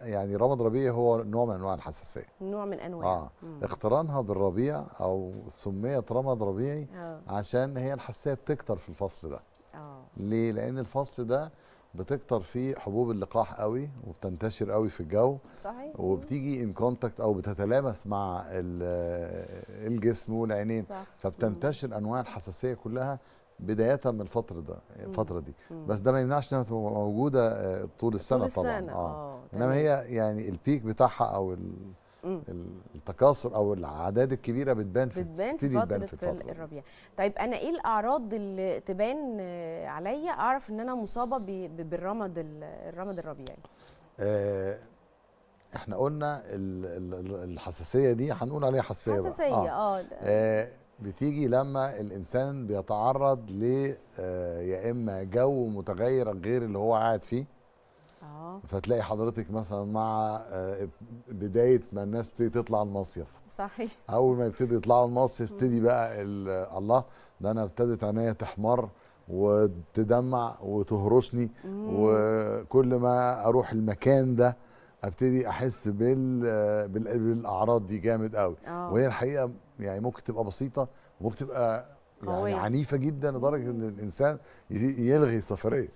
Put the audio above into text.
يعني رمض ربيع هو نوع من انواع الحساسيه نوع من انواع اه مم. اقترانها بالربيع او سميت رمض ربيعي أوه. عشان هي الحساسيه بتكتر في الفصل ده اه ليه لان الفصل ده بتكتر فيه حبوب اللقاح قوي وبتنتشر قوي في الجو صحيح وبتيجي ان كونتاكت او بتتلامس مع الجسم والعينين صح. فبتنتشر مم. انواع الحساسيه كلها بدايه من الفتره ده الفتره دي مم. بس ده ما يمنعش انها تبقى موجوده آه، طول السنه طول السنة. طبعا اه, آه. انما هي يعني البيك بتاعها او التكاثر او الاعداد الكبيره بتبان في بتبان في فتره, في فترة. الربيع طيب انا ايه الاعراض اللي تبان عليا اعرف ان انا مصابه بالرمد الرمد الربيعي آه احنا قلنا الحساسيه دي هنقول عليها حساسيه حساسيه اه, آه. آه بتيجي لما الانسان بيتعرض ل آه يا اما جو متغير غير اللي هو قاعد فيه أوه. فتلاقي حضرتك مثلا مع آه، بدايه ما الناس تبتدي تطلع المصيف صحيح اول ما يبتدي يطلعوا المصيف تبتدي بقى الله ده انا ابتدت عينيا تحمر وتدمع وتهرشني وكل ما اروح المكان ده ابتدي احس بال بالاعراض دي جامد قوي أوه. وهي الحقيقه يعني ممكن تبقى بسيطه وممكن تبقى يعني عنيفه جدا لدرجه ان الانسان يلغي سفريه